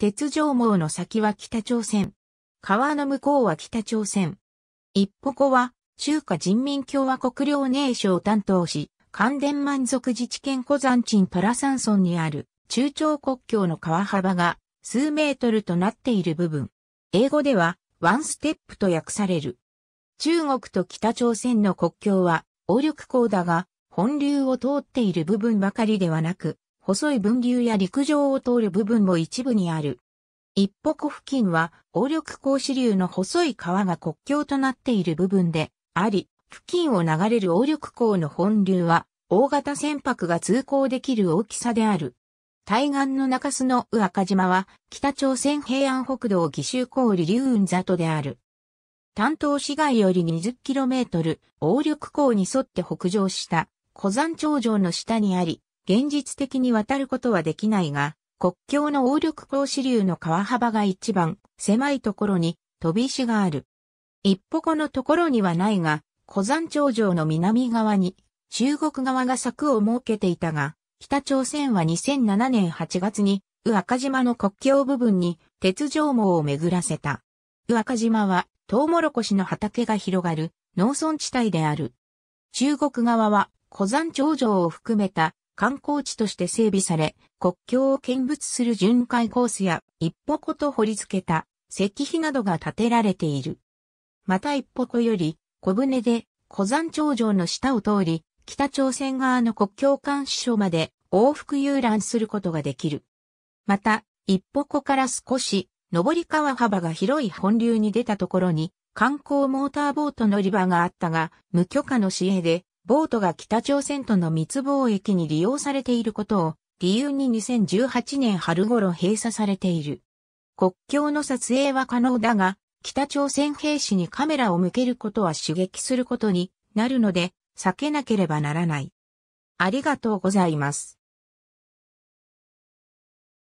鉄条網の先は北朝鮮。川の向こうは北朝鮮。一歩子は、中華人民共和国領寧省を担当し、関電満足自治県古山鎮パラ山村にある中朝国境の川幅が数メートルとなっている部分。英語ではワンステップと訳される。中国と北朝鮮の国境は、王力港だが、本流を通っている部分ばかりではなく、細い分流や陸上を通る部分も一部にある。一歩湖付近は、王緑港支流の細い川が国境となっている部分であり、付近を流れる王緑港の本流は、大型船舶が通行できる大きさである。対岸の中洲の宇赤島は、北朝鮮平安北道義州港離流雲里である。丹東市街より 20km、王緑港に沿って北上した、小山頂上の下にあり、現実的に渡ることはできないが、国境の応力行使流の川幅が一番狭いところに飛び石がある。一歩このところにはないが、古山頂上の南側に中国側が柵を設けていたが、北朝鮮は2007年8月に、宇赤島の国境部分に鉄条網を巡らせた。宇赤島はトウモロコシの畑が広がる農村地帯である。中国側は、古山頂上を含めた観光地として整備され、国境を見物する巡回コースや一歩こと掘り付けた石碑などが建てられている。また一歩湖より小舟で小山頂上の下を通り、北朝鮮側の国境監視所まで往復遊覧することができる。また、一歩から少し、上り川幅が広い本流に出たところに、観光モーターボート乗り場があったが、無許可の市営で、ボートが北朝鮮との密貿易に利用されていることを理由に2018年春頃閉鎖されている。国境の撮影は可能だが、北朝鮮兵士にカメラを向けることは刺激することになるので、避けなければならない。ありがとうございます。